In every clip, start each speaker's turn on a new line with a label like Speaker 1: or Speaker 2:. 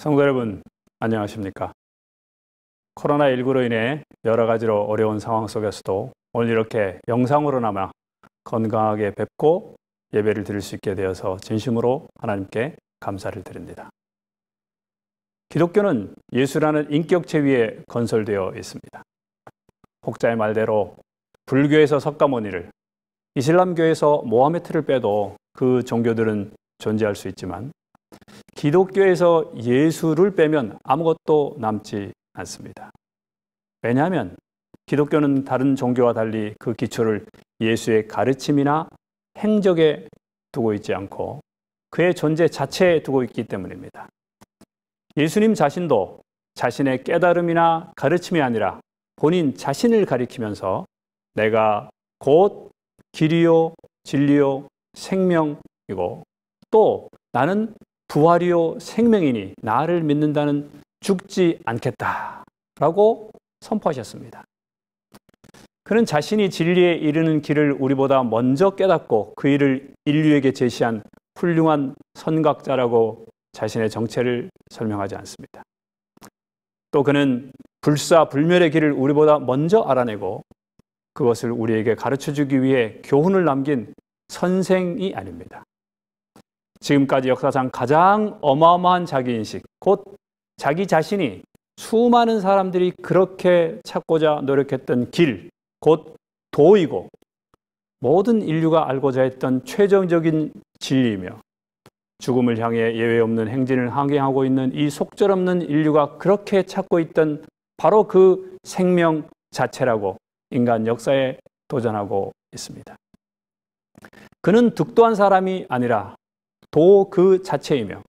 Speaker 1: 성도 여러분, 안녕하십니까? 코로나19로 인해 여러 가지로 어려운 상황 속에서도 오늘 이렇게 영상으로나마 건강하게 뵙고 예배를 드릴 수 있게 되어서 진심으로 하나님께 감사를 드립니다. 기독교는 예수라는 인격체 위에 건설되어 있습니다. 혹자의 말대로 불교에서 석가모니를, 이슬람교에서 모하메트를 빼도 그 종교들은 존재할 수 있지만 기독교에서 예수를 빼면 아무것도 남지 않습니다. 왜냐하면 기독교는 다른 종교와 달리 그 기초를 예수의 가르침이나 행적에 두고 있지 않고 그의 존재 자체에 두고 있기 때문입니다. 예수님 자신도 자신의 깨달음이나 가르침이 아니라 본인 자신을 가리키면서 내가 곧 길이요, 진리요, 생명이고 또 나는 부활이요 생명이니 나를 믿는다는 죽지 않겠다라고 선포하셨습니다. 그는 자신이 진리에 이르는 길을 우리보다 먼저 깨닫고 그 일을 인류에게 제시한 훌륭한 선각자라고 자신의 정체를 설명하지 않습니다. 또 그는 불사불멸의 길을 우리보다 먼저 알아내고 그것을 우리에게 가르쳐 주기 위해 교훈을 남긴 선생이 아닙니다. 지금까지 역사상 가장 어마어마한 자기인식, 곧 자기 자신이 수많은 사람들이 그렇게 찾고자 노력했던 길, 곧 도이고 모든 인류가 알고자 했던 최종적인 진리이며 죽음을 향해 예외 없는 행진을 항행하고 있는 이 속절없는 인류가 그렇게 찾고 있던 바로 그 생명 자체라고 인간 역사에 도전하고 있습니다. 그는 득도한 사람이 아니라 도그 자체이며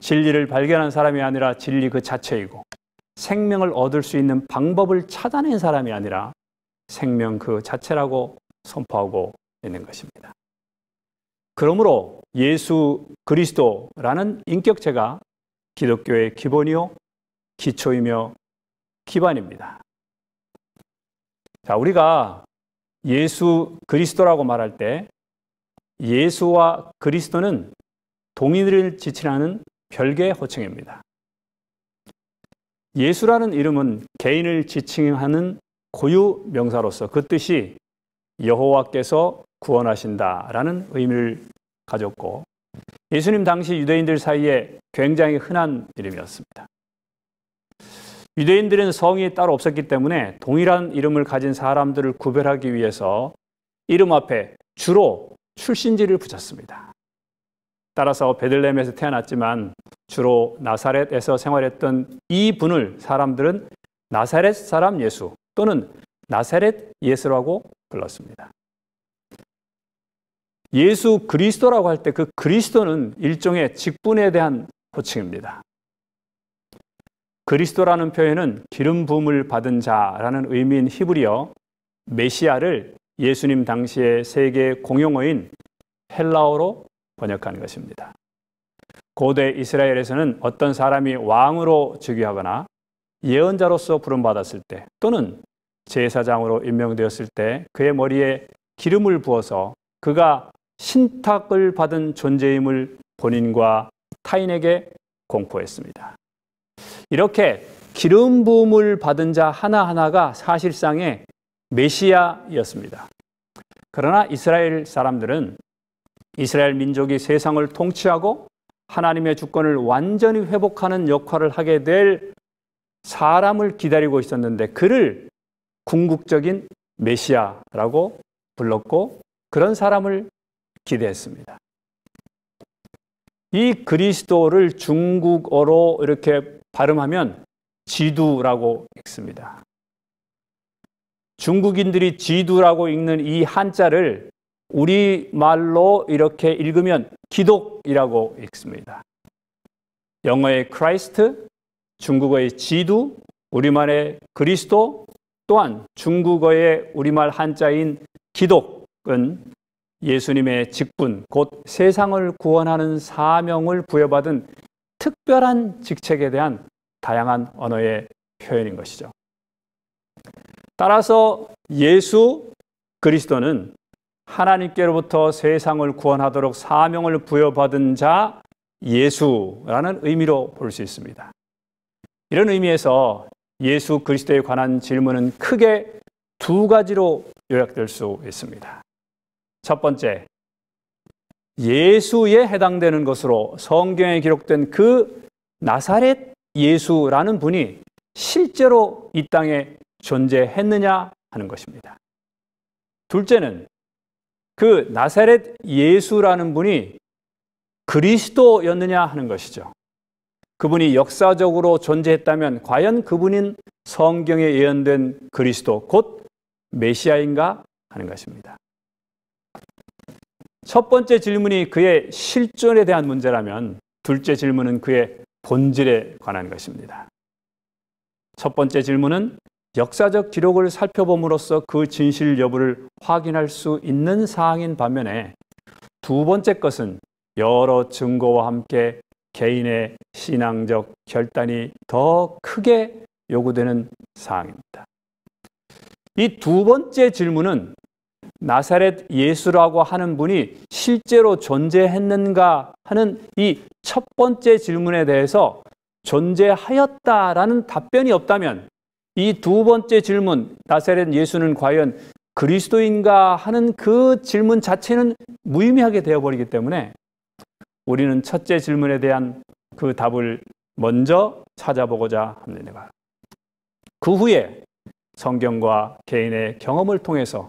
Speaker 1: 진리를 발견한 사람이 아니라 진리 그 자체이고 생명을 얻을 수 있는 방법을 찾아낸 사람이 아니라 생명 그 자체라고 선포하고 있는 것입니다. 그러므로 예수 그리스도라는 인격체가 기독교의 기본이요, 기초이며 기반입니다. 자, 우리가 예수 그리스도라고 말할 때 예수와 그리스도는 동인을 지칭하는 별개의 호칭입니다. 예수라는 이름은 개인을 지칭하는 고유 명사로서 그 뜻이 여호와께서 구원하신다라는 의미를 가졌고 예수님 당시 유대인들 사이에 굉장히 흔한 이름이었습니다. 유대인들은 성이 따로 없었기 때문에 동일한 이름을 가진 사람들을 구별하기 위해서 이름 앞에 주로 출신지를 붙였습니다. 따라서 베들레헴에서 태어났지만 주로 나사렛에서 생활했던 이 분을 사람들은 나사렛 사람 예수 또는 나사렛 예수라고 불렀습니다. 예수 그리스도라고 할 때 그 그리스도는 일종의 직분에 대한 호칭입니다. 그리스도라는 표현은 기름 부음을 받은 자라는 의미인 히브리어 메시아를 예수님 당시의 세계 공용어인 헬라어로 번역한 것입니다. 고대 이스라엘에서는 어떤 사람이 왕으로 즉위하거나 예언자로서 부름받았을 때 또는 제사장으로 임명되었을 때 그의 머리에 기름을 부어서 그가 신탁을 받은 존재임을 본인과 타인에게 공포했습니다. 이렇게 기름 부음을 받은 자 하나하나가 사실상의 메시아였습니다. 그러나 이스라엘 사람들은 이스라엘 민족이 세상을 통치하고 하나님의 주권을 완전히 회복하는 역할을 하게 될 사람을 기다리고 있었는데 그를 궁극적인 메시아라고 불렀고 그런 사람을 기대했습니다. 이 그리스도를 중국어로 이렇게 발음하면 지두라고 읽습니다. 중국인들이 지두라고 읽는 이 한자를 우리말로 이렇게 읽으면 기독이라고 읽습니다. 영어의 크라이스트, 중국어의 지두, 우리말의 그리스도, 또한 중국어의 우리말 한자인 기독은 예수님의 직분, 곧 세상을 구원하는 사명을 부여받은 특별한 직책에 대한 다양한 언어의 표현인 것이죠. 따라서 예수 그리스도는 하나님께로부터 세상을 구원하도록 사명을 부여받은 자 예수라는 의미로 볼 수 있습니다. 이런 의미에서 예수 그리스도에 관한 질문은 크게 두 가지로 요약될 수 있습니다. 첫 번째, 예수에 해당되는 것으로 성경에 기록된 그 나사렛 예수라는 분이 실제로 이 땅에 존재했느냐 하는 것입니다. 둘째는 그 나사렛 예수라는 분이 그리스도였느냐 하는 것이죠. 그분이 역사적으로 존재했다면 과연 그분인 성경에 예언된 그리스도 곧 메시아인가 하는 것입니다. 첫 번째 질문이 그의 실존에 대한 문제라면 둘째 질문은 그의 본질에 관한 것입니다. 첫 번째 질문은 역사적 기록을 살펴봄으로써 그 진실 여부를 확인할 수 있는 사항인 반면에 두 번째 것은 여러 증거와 함께 개인의 신앙적 결단이 더 크게 요구되는 사항입니다. 이 두 번째 질문은 나사렛 예수라고 하는 분이 실제로 존재했는가 하는 이 첫 번째 질문에 대해서 존재하였다라는 답변이 없다면 이두 번째 질문, 나사렛 예수는 과연 그리스도인가 하는 그 질문 자체는 무의미하게 되어버리기 때문에 우리는 첫째 질문에 대한 그 답을 먼저 찾아보고자 합니다. 그 후에 성경과 개인의 경험을 통해서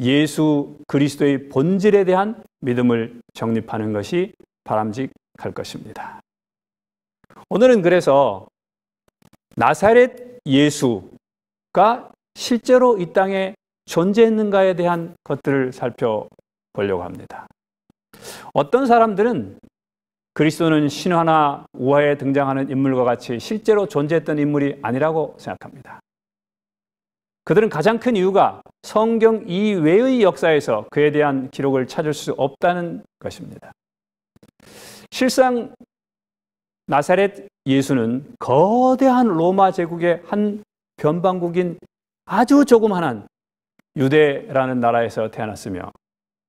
Speaker 1: 예수 그리스도의 본질에 대한 믿음을 정립하는 것이 바람직할 것입니다. 오늘은 그래서 나사렛 예수가 실제로 이 땅에 존재했는가에 대한 것들을 살펴보려고 합니다. 어떤 사람들은 그리스도는 신화나 우화에 등장하는 인물과 같이 실제로 존재했던 인물이 아니라고 생각합니다. 그들은 가장 큰 이유가 성경 이외의 역사에서 그에 대한 기록을 찾을 수 없다는 것입니다. 실상 나사렛 예수는 거대한 로마 제국의 한 변방국인 아주 조그만한 유대라는 나라에서 태어났으며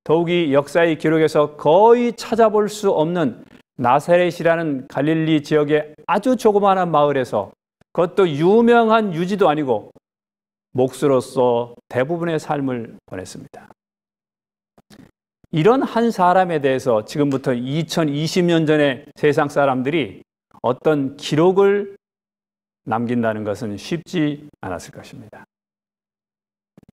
Speaker 1: 더욱이 역사의 기록에서 거의 찾아볼 수 없는 나사렛이라는 갈릴리 지역의 아주 조그마한 마을에서 그것도 유명한 유지도 아니고 목수로서 대부분의 삶을 보냈습니다. 이런 한 사람에 대해서 지금부터 2020년 전에 세상 사람들이 어떤 기록을 남긴다는 것은 쉽지 않았을 것입니다.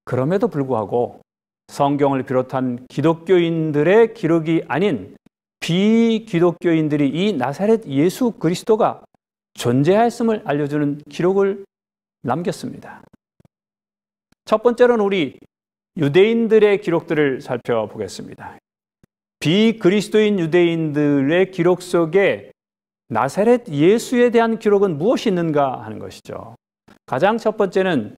Speaker 1: 그럼에도 불구하고 성경을 비롯한 기독교인들의 기록이 아닌 비기독교인들이 이 나사렛 예수 그리스도가 존재했음을 알려주는 기록을 남겼습니다. 첫 번째로는 우리 유대인들의 기록들을 살펴보겠습니다. 비그리스도인 유대인들의 기록 속에 나사렛 예수에 대한 기록은 무엇이 있는가 하는 것이죠. 가장 첫 번째는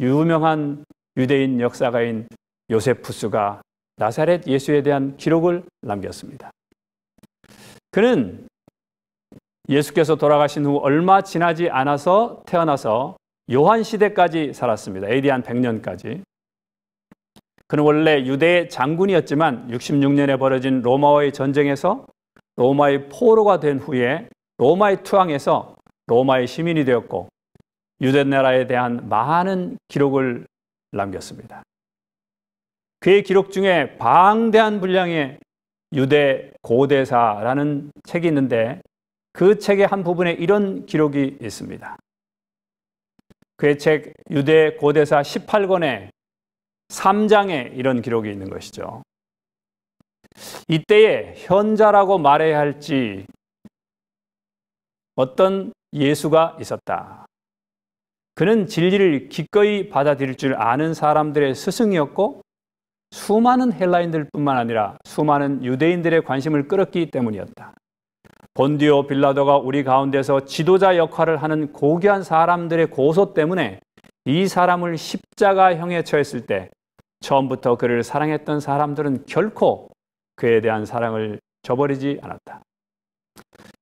Speaker 1: 유명한 유대인 역사가인 요세푸스가 나사렛 예수에 대한 기록을 남겼습니다. 그는 예수께서 돌아가신 후 얼마 지나지 않아서 태어나서 요한 시대까지 살았습니다. AD 한 100년까지. 그는 원래 유대의 장군이었지만 66년에 벌어진 로마와의 전쟁에서 로마의 포로가 된 후에 로마의 투항에서 로마의 시민이 되었고 유대 나라에 대한 많은 기록을 남겼습니다. 그의 기록 중에 방대한 분량의 유대 고대사라는 책이 있는데 그 책의 한 부분에 이런 기록이 있습니다. 그의 책 유대 고대사 18권에 3장에 이런 기록이 있는 것이죠. 이때에 현자라고 말해야 할지 어떤 예수가 있었다. 그는 진리를 기꺼이 받아들일 줄 아는 사람들의 스승이었고 수많은 헬라인들뿐만 아니라 수많은 유대인들의 관심을 끌었기 때문이었다. 본디오 빌라도가 우리 가운데서 지도자 역할을 하는 고귀한 사람들의 고소 때문에 이 사람을 십자가형에 처했을 때 처음부터 그를 사랑했던 사람들은 결코 그에 대한 사랑을 저버리지 않았다.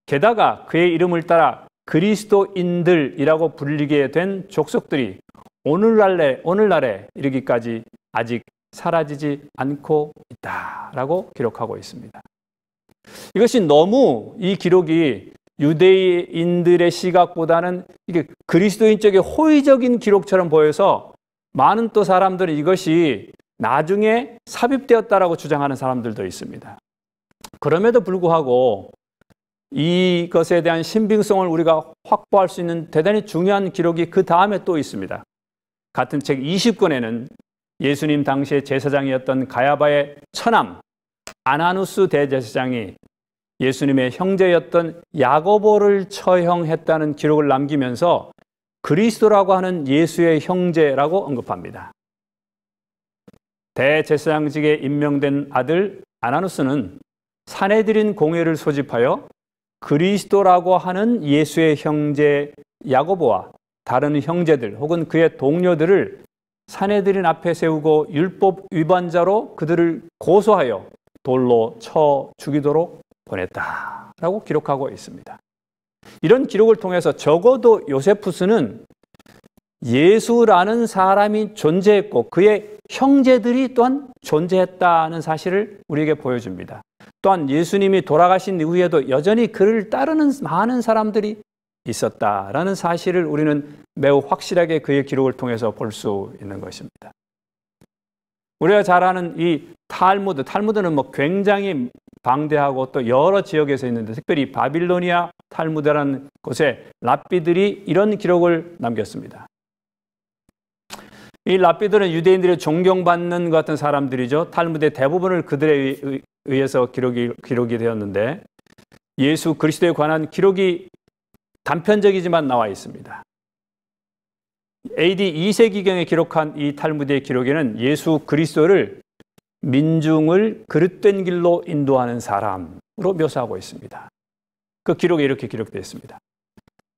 Speaker 1: 게다가 그의 이름을 따라 그리스도인들이라고 불리게 된 족속들이 오늘날에, 오늘날에 이르기까지 아직 사라지지 않고 있다라고 기록하고 있습니다. 이것이 너무 이 기록이 유대인들의 시각보다는 이게 그리스도인 쪽의 호의적인 기록처럼 보여서 많은 또사람들이 이것이 나중에 삽입되었다라고 주장하는 사람들도 있습니다. 그럼에도 불구하고 이것에 대한 신빙성을 우리가 확보할 수 있는 대단히 중요한 기록이 그 다음에 또 있습니다. 같은 책 20권에는 예수님 당시의 제사장이었던 가야바의 처남 아나누스 대제사장이 예수님의 형제였던 야고보를 처형했다는 기록을 남기면서 그리스도라고 하는 예수의 형제라고 언급합니다. 대제사장직에 임명된 아들 아나누스는 사내들인 공회를 소집하여 그리스도라고 하는 예수의 형제 야고보와 다른 형제들 혹은 그의 동료들을 사내들인 앞에 세우고 율법 위반자로 그들을 고소하여 돌로 쳐 죽이도록 보냈다라고 기록하고 있습니다. 이런 기록을 통해서 적어도 요세푸스는 예수라는 사람이 존재했고 그의 형제들이 또한 존재했다는 사실을 우리에게 보여줍니다. 또한 예수님이 돌아가신 이후에도 여전히 그를 따르는 많은 사람들이 있었다라는 사실을 우리는 매우 확실하게 그의 기록을 통해서 볼 수 있는 것입니다. 우리가 잘 아는 이 탈무드, 탈무드는 뭐 굉장히 방대하고 또 여러 지역에서 있는데 특별히 바빌로니아 탈무드라는 곳에 랍비들이 이런 기록을 남겼습니다. 이랍비들은 유대인들의 존경받는 것 같은 사람들이죠. 탈무드의 대부분을 그들에 의해서 기록이, 기록이 되었는데 예수 그리스도에 관한 기록이 단편적이지만 나와 있습니다. AD 2세기경에 기록한 이 탈무드의 기록에는 예수 그리스도를 민중을 그릇된 길로 인도하는 사람으로 묘사하고 있습니다. 그 기록에 이렇게 기록되어 있습니다.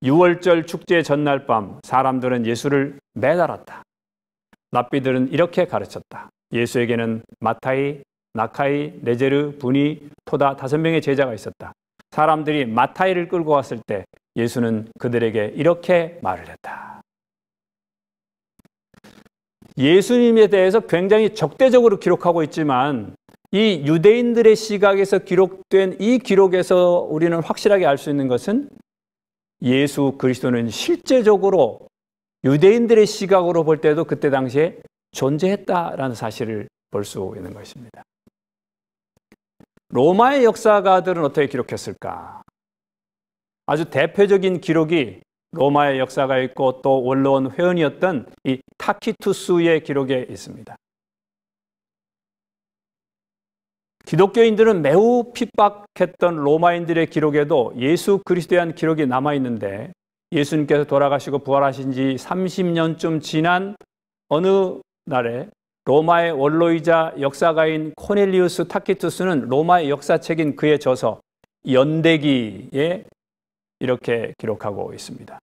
Speaker 1: 6월절 축제 전날 밤 사람들은 예수를 매달았다. 랍비들은 이렇게 가르쳤다. 예수에게는 마타이, 나카이, 레제르, 분이, 토다 다섯 명의 제자가 있었다. 사람들이 마타이를 끌고 왔을 때 예수는 그들에게 이렇게 말을 했다. 예수님에 대해서 굉장히 적대적으로 기록하고 있지만 이 유대인들의 시각에서 기록된 이 기록에서 우리는 확실하게 알 수 있는 것은 예수 그리스도는 실제적으로 유대인들의 시각으로 볼 때도 그때 당시에 존재했다라는 사실을 볼 수 있는 것입니다. 로마의 역사가들은 어떻게 기록했을까? 아주 대표적인 기록이 로마의 역사가 있고 또 원로원 회원이었던 이 타키투스의 기록에 있습니다. 기독교인들은 매우 핍박했던 로마인들의 기록에도 예수 그리스도에 대한 기록이 남아 있는데 예수님께서 돌아가시고 부활하신 지 30년쯤 지난 어느 날에 로마의 원로이자 역사가인 코넬리우스 타키투스는 로마의 역사책인 그의 저서 연대기에 이렇게 기록하고 있습니다.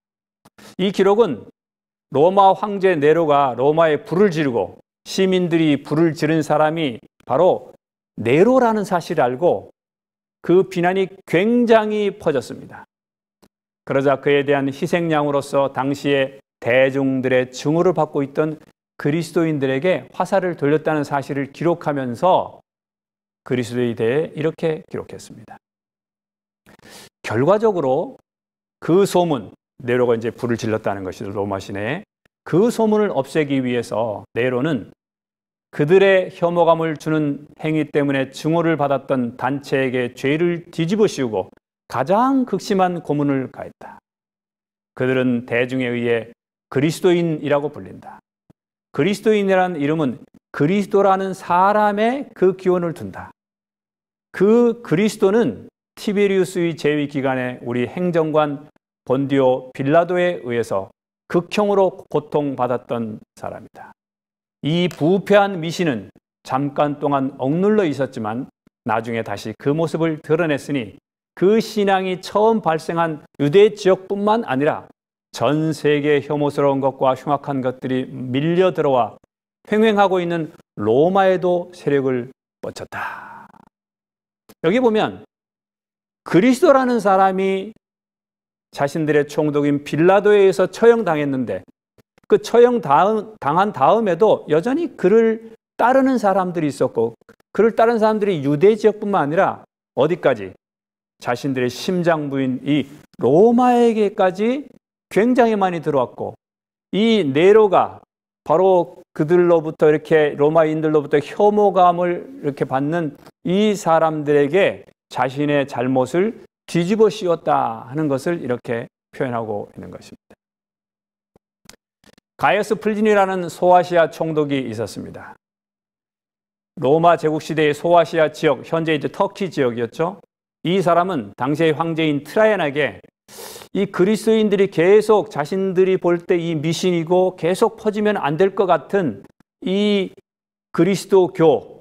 Speaker 1: 이 기록은 로마 황제 네로가 로마에 불을 지르고 시민들이 불을 지른 사람이 바로 네로라는 사실을 알고 그 비난이 굉장히 퍼졌습니다. 그러자 그에 대한 희생양으로서 당시에 대중들의 증오를 받고 있던 그리스도인들에게 화살을 돌렸다는 사실을 기록하면서 그리스도에 대해 이렇게 기록했습니다. 결과적으로 그 소문, 네로가 이제 불을 질렀다는 것이 로마 시내에 그 소문을 없애기 위해서 네로는 그들의 혐오감을 주는 행위 때문에 증오를 받았던 단체에게 죄를 뒤집어 씌우고 가장 극심한 고문을 가했다. 그들은 대중에 의해 그리스도인이라고 불린다. 그리스도인이라는 이름은 그리스도라는 사람의 그 기원을 둔다. 그 그리스도는 티베리우스의 재위 기간에 우리 행정관 본디오 빌라도에 의해서 극형으로 고통받았던 사람이다. 이 부패한 미신은 잠깐 동안 억눌러 있었지만 나중에 다시 그 모습을 드러냈으니 그 신앙이 처음 발생한 유대 지역뿐만 아니라 전 세계의 혐오스러운 것과 흉악한 것들이 밀려 들어와 횡행하고 있는 로마에도 세력을 뻗쳤다. 여기 보면 그리스도라는 사람이 자신들의 총독인 빌라도에 의해서 처형당했는데 그 처형 당한 다음에도 여전히 그를 따르는 사람들이 있었고 그를 따르는 사람들이 유대 지역뿐만 아니라 어디까지 자신들의 심장 부인 이 로마에게까지 굉장히 많이 들어왔고 이 네로가 바로 그들로부터 이렇게 로마인들로부터 혐오감을 이렇게 받는 이 사람들에게 자신의 잘못을 뒤집어 씌웠다 하는 것을 이렇게 표현하고 있는 것입니다. 가이어스 플린이라는 소아시아 총독이 있었습니다. 로마 제국 시대의 소아시아 지역, 현재 이제 터키 지역이었죠. 이 사람은 당시의 황제인 트라이안에게 이 그리스인들이 계속 자신들이 볼 때 이 미신이고 계속 퍼지면 안 될 것 같은 이 그리스도교를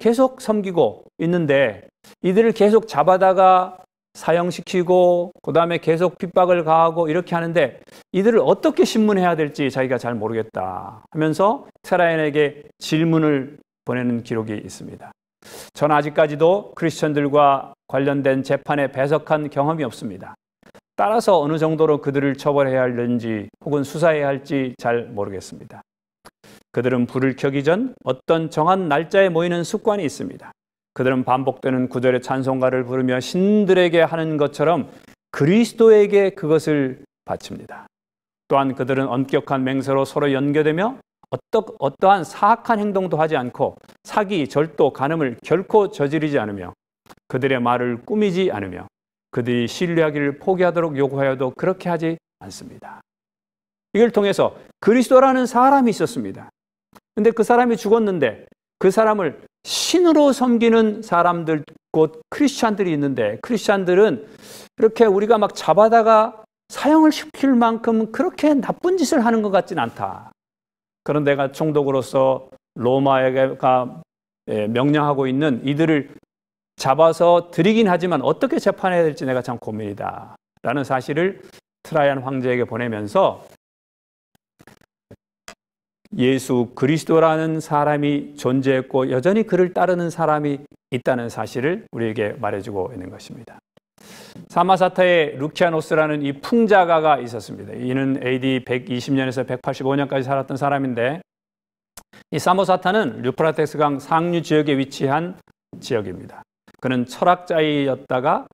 Speaker 1: 계속 섬기고 있는데 이들을 계속 잡아다가 사형시키고 그다음에 계속 핍박을 가하고 이렇게 하는데 이들을 어떻게 신문해야 될지 자기가 잘 모르겠다 하면서 트라이안에게 질문을 보내는 기록이 있습니다. 전 아직까지도 크리스천들과 관련된 재판에 배석한 경험이 없습니다. 따라서 어느 정도로 그들을 처벌해야 할는지 혹은 수사해야 할지 잘 모르겠습니다. 그들은 불을 켜기 전 어떤 정한 날짜에 모이는 습관이 있습니다. 그들은 반복되는 구절의 찬송가를 부르며 신들에게 하는 것처럼 그리스도에게 그것을 바칩니다. 또한 그들은 엄격한 맹세로 서로 연결되며 어떠, 어떠한 사악한 행동도 하지 않고 사기, 절도, 간음을 결코 저지르지 않으며 그들의 말을 꾸미지 않으며 그들이 신뢰하기를 포기하도록 요구하여도 그렇게 하지 않습니다. 이걸 통해서 그리스도라는 사람이 있었습니다. 근데 그 사람이 죽었는데 그 사람을 신으로 섬기는 사람들 곧 크리스찬들이 있는데 크리스찬들은 이렇게 우리가 막 잡아다가 사형을 시킬 만큼 그렇게 나쁜 짓을 하는 것 같진 않다. 그런 내가 총독으로서 로마에게 예, 명령하고 있는 이들을 잡아서 드리긴 하지만 어떻게 재판해야 될지 내가 참 고민이다. 라는 사실을 트라이안 황제에게 보내면서 예수 그리스도라는 사람이 존재했고 여전히 그를 따르는 사람이 있다는 사실을 우리에게 말해주고 있는 것입니다. 사마사타의 루키아노스라는이 풍자가가 있었습니다. 이는 AD 120년에서 185년까지 살았던 사람인데 이 사모사타는 류프라테스강 상류 지역에 위치한 지역입니다. 그는 철학자이었다가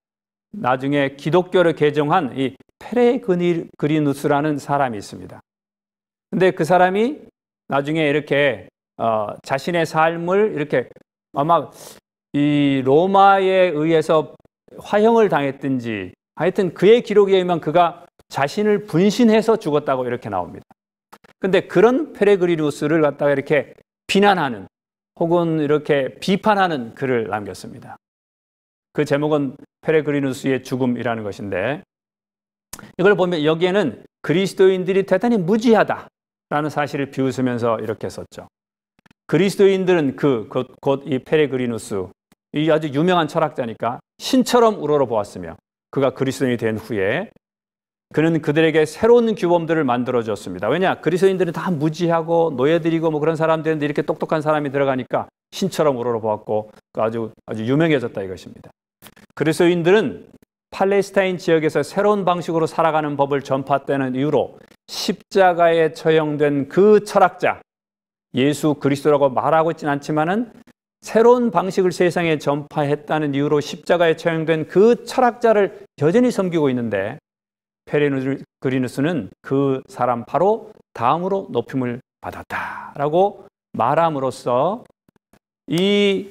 Speaker 1: 나중에 기독교를 개종한 이 페레그리누스라는 사람이 있습니다. 근데 그 사람이 나중에 이렇게 어, 자신의 삶을 이렇게 아마 이 로마에 의해서 화형을 당했든지 하여튼 그의 기록에 의하면 그가 자신을 분신해서 죽었다고 이렇게 나옵니다. 근데 그런 페레그리누스를 갖다가 이렇게 비난하는 혹은 이렇게 비판하는 글을 남겼습니다. 그 제목은 페레그리누스의 죽음이라는 것인데 이걸 보면 여기에는 그리스도인들이 대단히 무지하다라는 사실을 비웃으면서 이렇게 썼죠. 그리스도인들은 그, 곧, 곧이 페레그리누스, 이 아주 유명한 철학자니까 신처럼 우러러보았으며 그가 그리스도인이 된 후에 그는 그들에게 새로운 규범들을 만들어줬습니다. 왜냐? 그리스도인들은 다 무지하고 노예들이고 뭐 그런 사람들인데 이렇게 똑똑한 사람이 들어가니까 신처럼 우러러보았고 그 아주 아주 유명해졌다 이것입니다. 그리스도인들은 팔레스타인 지역에서 새로운 방식으로 살아가는 법을 전파되는 이유로 십자가에 처형된 그 철학자 예수 그리스도라고 말하고 있지는 않지만은 새로운 방식을 세상에 전파했다는 이유로 십자가에 처형된 그 철학자를 여전히 섬기고 있는데 페레누그리누스는 그 사람 바로 다음으로 높임을 받았다라고 말함으로써 이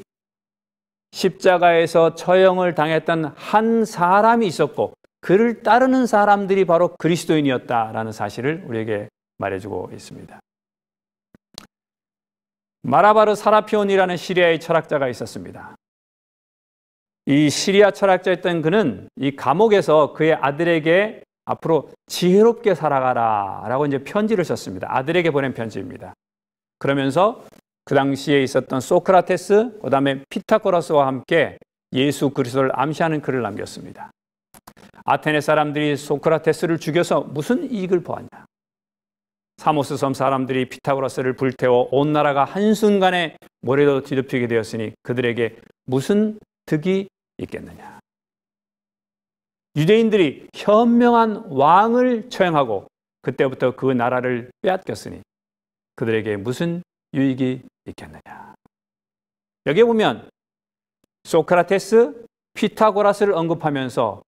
Speaker 1: 십자가에서 처형을 당했던 한 사람이 있었고 그를 따르는 사람들이 바로 그리스도인이었다라는 사실을 우리에게 말해주고 있습니다. 마라바르 사라피온이라는 시리아의 철학자가 있었습니다. 이 시리아 철학자였던 그는 이 감옥에서 그의 아들에게 앞으로 지혜롭게 살아가라 라고 이제 편지를 썼습니다. 아들에게 보낸 편지입니다. 그러면서 그 당시에 있었던 소크라테스, 그 다음에 피타코라스와 함께 예수 그리스도를 암시하는 글을 남겼습니다. 아테네 사람들이 소크라테스를 죽여서 무슨 이익을 보았냐? 사모스 섬 사람들이 피타고라스를 불태워 온 나라가 한순간에 모래로 뒤덮이게 되었으니 그들에게 무슨 득이 있겠느냐. 유대인들이 현명한 왕을 처형하고 그때부터 그 나라를 빼앗겼으니 그들에게 무슨 유익이 있겠느냐. 여기에 보면 소크라테스, 피타고라스를 언급하면서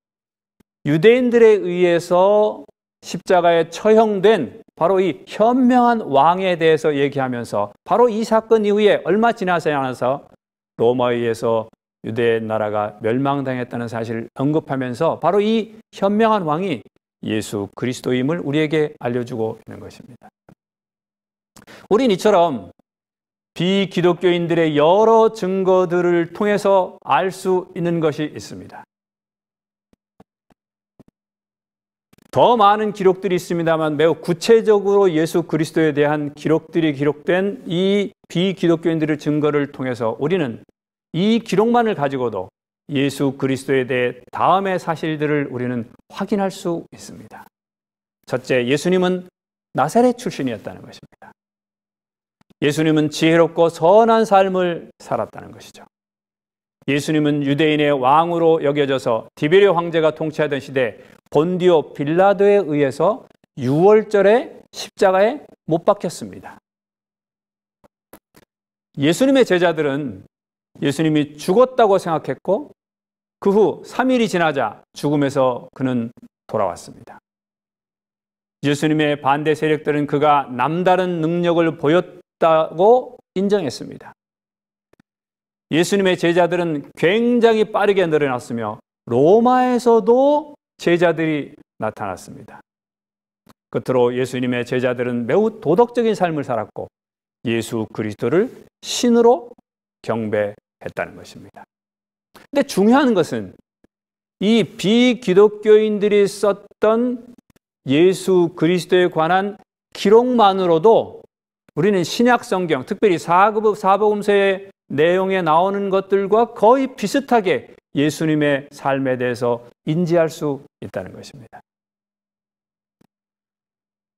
Speaker 1: 유대인들에 의해서 십자가에 처형된 바로 이 현명한 왕에 대해서 얘기하면서 바로 이 사건 이후에 얼마 지나지 하아서 로마에 의해서 유대 나라가 멸망당했다는 사실을 언급하면서 바로 이 현명한 왕이 예수 그리스도임을 우리에게 알려주고 있는 것입니다. 우린 이처럼 비기독교인들의 여러 증거들을 통해서 알 수 있는 것이 있습니다. 더 많은 기록들이 있습니다만 매우 구체적으로 예수 그리스도에 대한 기록들이 기록된 이 비기독교인들의 증거를 통해서 우리는 이 기록만을 가지고도 예수 그리스도에 대해 다음의 사실들을 우리는 확인할 수 있습니다. 첫째, 예수님은 나사렛 출신이었다는 것입니다. 예수님은 지혜롭고 선한 삶을 살았다는 것이죠. 예수님은 유대인의 왕으로 여겨져서 디베리 황제가 통치하던 시대 본디오 빌라도에 의해서 6월절에 십자가에 못 박혔습니다. 예수님의 제자들은 예수님이 죽었다고 생각했고 그 후 3일이 지나자 죽음에서 그는 돌아왔습니다. 예수님의 반대 세력들은 그가 남다른 능력을 보였다고 인정했습니다. 예수님의 제자들은 굉장히 빠르게 늘어났으며 로마에서도 제자들이 나타났습니다. 끝으로 예수님의 제자들은 매우 도덕적인 삶을 살았고 예수 그리스도를 신으로 경배했다는 것입니다. 근데 중요한 것은 이 비기독교인들이 썼던 예수 그리스도에 관한 기록만으로도 우리는 신약 성경, 특별히 사복음서의 내용에 나오는 것들과 거의 비슷하게 예수님의 삶에 대해서 인지할 수 있다는 것입니다.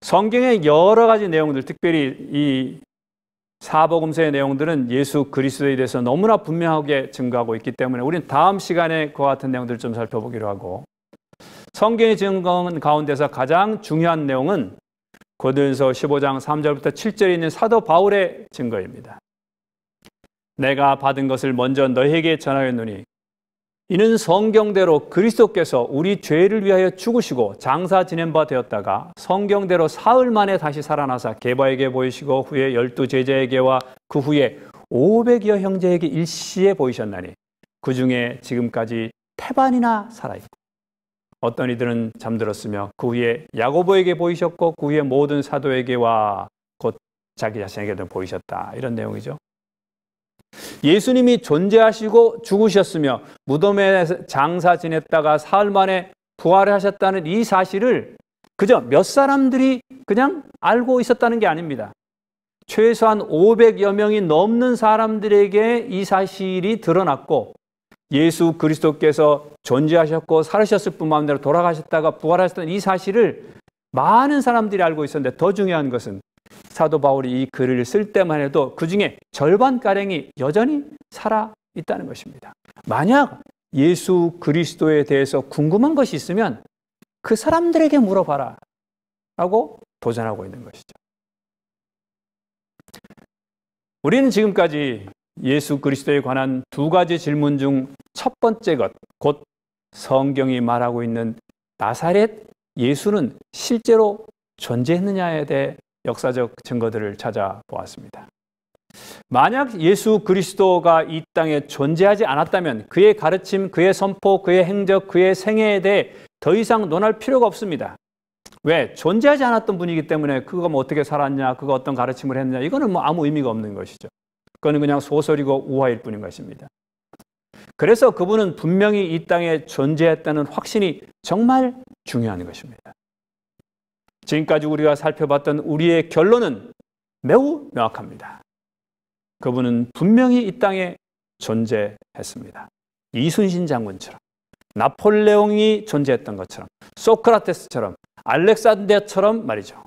Speaker 1: 성경의 여러 가지 내용들, 특별히 이 사복음서의 내용들은 예수 그리스도에 대해서 너무나 분명하게 증거하고 있기 때문에 우리는 다음 시간에 그와 같은 내용들을 좀 살펴보기로 하고 성경의 증거 가운데서 가장 중요한 내용은 고린서 15장 3절부터 7절에 있는 사도 바울의 증거입니다. 내가 받은 것을 먼저 너에게 전하였느니 이는 성경대로 그리스도께서 우리 죄를 위하여 죽으시고 장사 지낸 바 되었다가 성경대로 사흘 만에 다시 살아나사 개바에게 보이시고 후에 열두 제자에게와 그 후에 오백여 형제에게 일시에 보이셨나니 그 중에 지금까지 태반이나 살아있고 어떤 이들은 잠들었으며 그 후에 야고보에게 보이셨고 그 후에 모든 사도에게와 곧 자기 자신에게도 보이셨다 이런 내용이죠. 예수님이 존재하시고 죽으셨으며 무덤에 장사 지냈다가 사흘 만에 부활하셨다는 이 사실을 그저 몇 사람들이 그냥 알고 있었다는 게 아닙니다. 최소한 500여 명이 넘는 사람들에게 이 사실이 드러났고 예수 그리스도께서 존재하셨고 살으셨을 뿐만 아니라 돌아가셨다가 부활하셨다는 이 사실을 많은 사람들이 알고 있었는데 더 중요한 것은 사도 바울이 이 글을 쓸 때만 해도 그 중에 절반가량이 여전히 살아 있다는 것입니다. 만약 예수 그리스도에 대해서 궁금한 것이 있으면 그 사람들에게 물어봐라. 라고 도전하고 있는 것이죠. 우리는 지금까지 예수 그리스도에 관한 두 가지 질문 중 첫 번째 것, 곧 성경이 말하고 있는 나사렛 예수는 실제로 존재했느냐에 대해 역사적 증거들을 찾아보았습니다. 만약 예수 그리스도가 이 땅에 존재하지 않았다면 그의 가르침, 그의 선포, 그의 행적, 그의 생애에 대해 더 이상 논할 필요가 없습니다. 왜? 존재하지 않았던 분이기 때문에 그거 뭐 어떻게 살았냐, 그거 어떤 가르침을 했냐, 느 이거는 뭐 아무 의미가 없는 것이죠. 그거는 그냥 소설이고 우화일 뿐인 것입니다. 그래서 그분은 분명히 이 땅에 존재했다는 확신이 정말 중요한 것입니다. 지금까지 우리가 살펴봤던 우리의 결론은 매우 명확합니다. 그분은 분명히 이 땅에 존재했습니다. 이순신 장군처럼, 나폴레옹이 존재했던 것처럼, 소크라테스처럼, 알렉산더처럼 말이죠.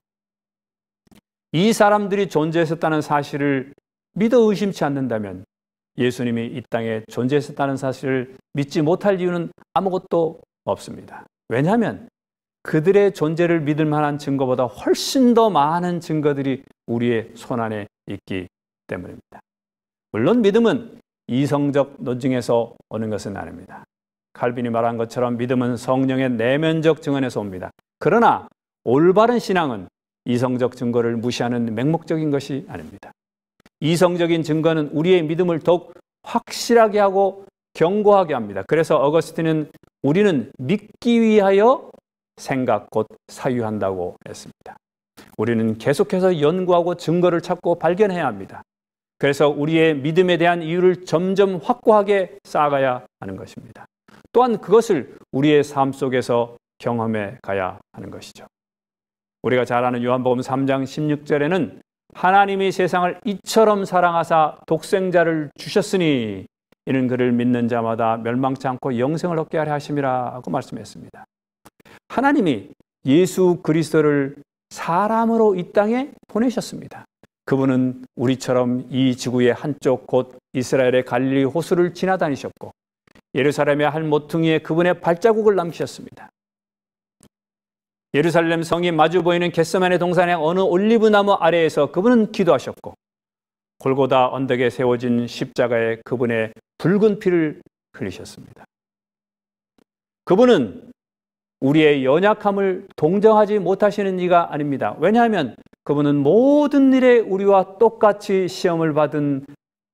Speaker 1: 이 사람들이 존재했었다는 사실을 믿어 의심치 않는다면 예수님이 이 땅에 존재했었다는 사실을 믿지 못할 이유는 아무것도 없습니다. 왜냐하면 그들의 존재를 믿을 만한 증거보다 훨씬 더 많은 증거들이 우리의 손안에 있기 때문입니다. 물론 믿음은 이성적 논증에서 오는 것은 아닙니다. 칼빈이 말한 것처럼 믿음은 성령의 내면적 증언에서 옵니다. 그러나 올바른 신앙은 이성적 증거를 무시하는 맹목적인 것이 아닙니다. 이성적인 증거는 우리의 믿음을 더욱 확실하게 하고 견고하게 합니다. 그래서 어거스틴은 우리는 믿기 위하여 생각 곧 사유한다고 했습니다. 우리는 계속해서 연구하고 증거를 찾고 발견해야 합니다. 그래서 우리의 믿음에 대한 이유를 점점 확고하게 쌓아가야 하는 것입니다. 또한 그것을 우리의 삶 속에서 경험해 가야 하는 것이죠. 우리가 잘 아는 요한복음 3장 16절에는 하나님이 세상을 이처럼 사랑하사 독생자를 주셨으니 이는 그를 믿는 자마다 멸망치 않고 영생을 얻게 하려 하심이라고 말씀했습니다. 하나님이 예수 그리스도를 사람으로 이 땅에 보내셨습니다. 그분은 우리처럼 이 지구의 한쪽 곧 이스라엘의 갈릴리 호수를 지나다니셨고 예루살렘의 한 모퉁이에 그분의 발자국을 남기셨습니다. 예루살렘 성이 마주 보이는 겟세만의 동산의 어느 올리브 나무 아래에서 그분은 기도하셨고 골고다 언덕에 세워진 십자가에 그분의 붉은 피를 흘리셨습니다. 그분은 우리의 연약함을 동정하지 못하시는 이가 아닙니다. 왜냐하면 그분은 모든 일에 우리와 똑같이 시험을 받은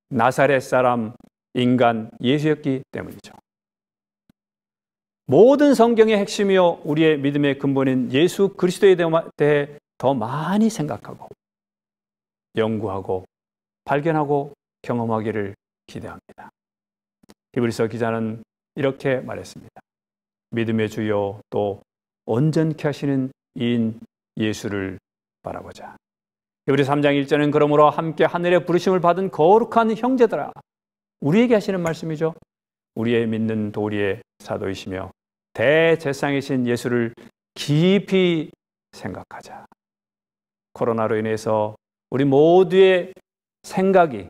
Speaker 1: 나사렛 사람, 인간 예수였기 때문이죠. 모든 성경의 핵심이요 우리의 믿음의 근본인 예수 그리스도에 대해 더 많이 생각하고 연구하고 발견하고 경험하기를 기대합니다. 히브리서 기자는 이렇게 말했습니다. 믿음의 주여 또 온전케 하시는 이인 예수를 바라보자. 우리 3장 1절은 그러므로 함께 하늘의 부르심을 받은 거룩한 형제들아 우리에게 하시는 말씀이죠. 우리의 믿는 도리의 사도이시며 대제상이신 예수를 깊이 생각하자. 코로나로 인해서 우리 모두의 생각이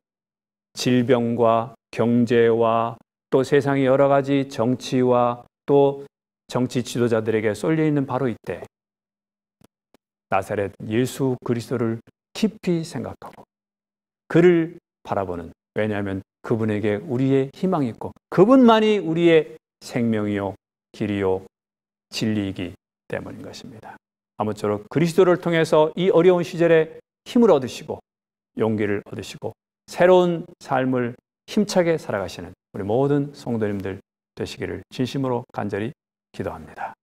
Speaker 1: 질병과 경제와 또 세상의 여러 가지 정치와 또 정치 지도자들에게 쏠려 있는 바로 이때 나사렛 예수 그리스도를 깊이 생각하고 그를 바라보는 왜냐하면 그분에게 우리의 희망이 있고 그분만이 우리의 생명이요 길이요 진리이기 때문인 것입니다. 아무쪼록 그리스도를 통해서 이 어려운 시절에 힘을 얻으시고 용기를 얻으시고 새로운 삶을 힘차게 살아가시는 우리 모든 성도님들 되시기를 진심으로 간절히 기도합니다.